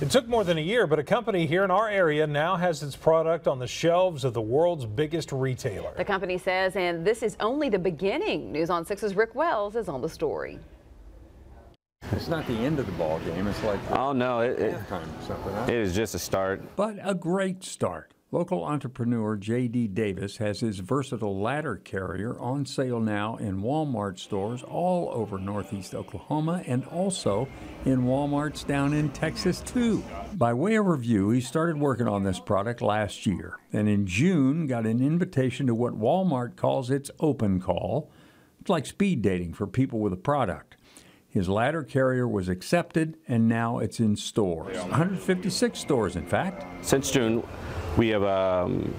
It took more than a year, but a company here in our area now has its product on the shelves of the world's biggest retailer. The company says, and this is only the beginning. News on 6's Rick Wells is on the story. It's not the end of the ball game. It's like oh no, it, it, time, it is just a start, but a great start. Local entrepreneur J.D. Davis has his versatile ladder carrier on sale now in Walmart stores all over Northeast Oklahoma and also in Walmarts down in Texas, too. By way of review, he started working on this product last year and in June got an invitation to what Walmart calls its open call. It's like speed dating for people with a product. His ladder carrier was accepted and now it's in stores 156 stores, in fact. Since June, we have um,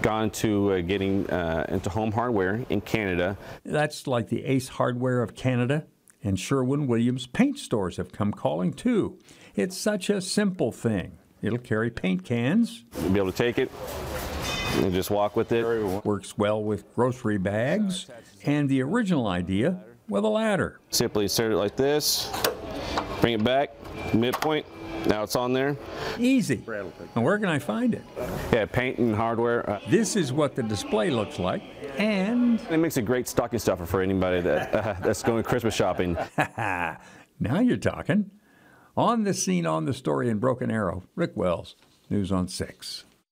gone to uh, getting uh, into home hardware in Canada. That's like the Ace Hardware of Canada. And Sherwin Williams paint stores have come calling too. It's such a simple thing. It'll carry paint cans. You'll be able to take it and just walk with it. Works well with grocery bags and the original idea with a ladder. Simply insert it like this bring it back, midpoint. Now it's on there. Easy. Now where can I find it? Yeah, paint and hardware. Uh, this is what the display looks like, and... It makes a great stocking stuffer for anybody that, uh, that's going Christmas shopping. now you're talking. On the scene, on the story in Broken Arrow, Rick Wells, News on 6.